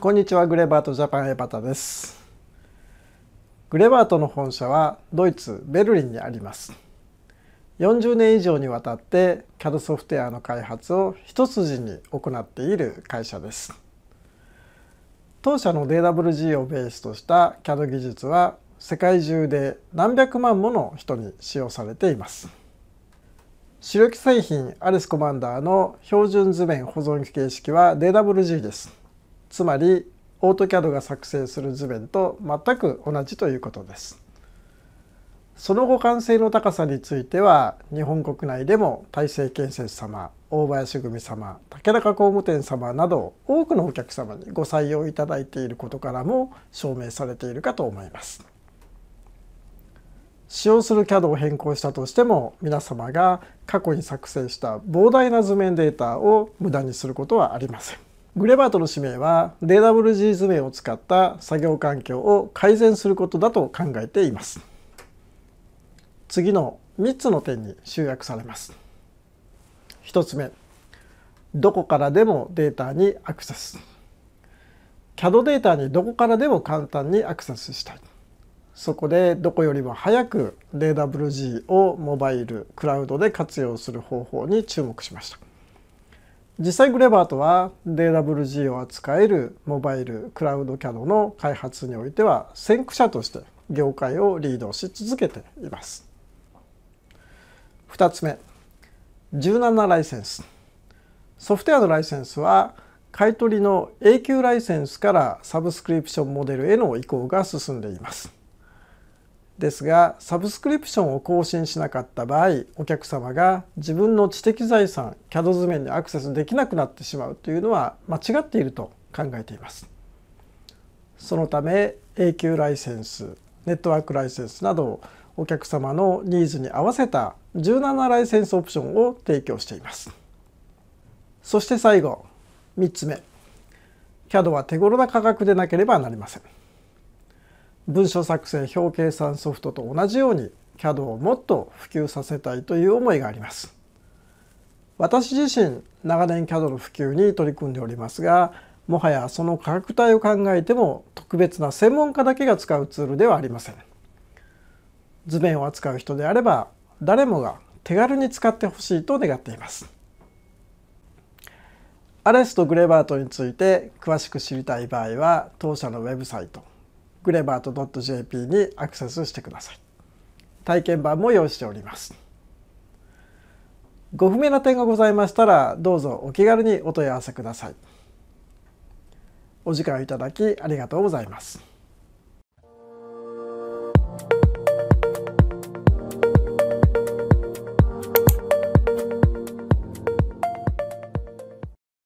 こんにちはグレバートジャパンエバタですグレバートの本社はドイツベルリンにあります40年以上にわたって CAD ソフトウェアの開発を一筋に行っている会社です当社の DWG をベースとした CAD 技術は世界中で何百万もの人に使用されています主力製品アレスコマンダーの標準図面保存形式は DWG ですつまりオート c a d が作成する図面と全く同じということです。その後完成の高さについては日本国内でも大成建設様大林組様竹中工務店様など多くのお客様にご採用いただいていることからも証明されているかと思います。使用する CAD を変更したとしても皆様が過去に作成した膨大な図面データを無駄にすることはありません。グレバートの使命は DWG 図面を使った作業環境を改善することだと考えています。次の3つの点に集約されます。1つ目どこからでもデータにアクセス CAD データにどこからでも簡単にアクセスしたいそこでどこよりも早く DWG をモバイルクラウドで活用する方法に注目しました実際グレバートは DWG を扱えるモバイルクラウド CAD の開発においては先駆者として業界をリードし続けています。2つ目17ライセンスソフトウェアのライセンスは買取の永久ライセンスからサブスクリプションモデルへの移行が進んでいます。ですがサブスクリプションを更新しなかった場合お客様が自分の知的財産 CAD 図面にアクセスできなくなってしまうというのは間違っていると考えています。そのため永久ライセンスネットワークライセンスなどお客様のニーズに合わせた17ライセンスオプションを提供しています。そして最後3つ目 CAD は手頃な価格でなければなりません。文書作成表計算ソフトと同じように CAD をもっと普及させたいという思いがあります。私自身長年 CAD の普及に取り組んでおりますがもはやその価格帯を考えても特別な専門家だけが使うツールではありません。図面を扱う人であれば誰もが手軽に使ってほしいと願っています。アレスとグレバートについて詳しく知りたい場合は当社のウェブサイトグレバート .jp にアクセスしてください。体験版も用意しております。ご不明な点がございましたらどうぞお気軽にお問い合わせください。お時間いただきありがとうございます。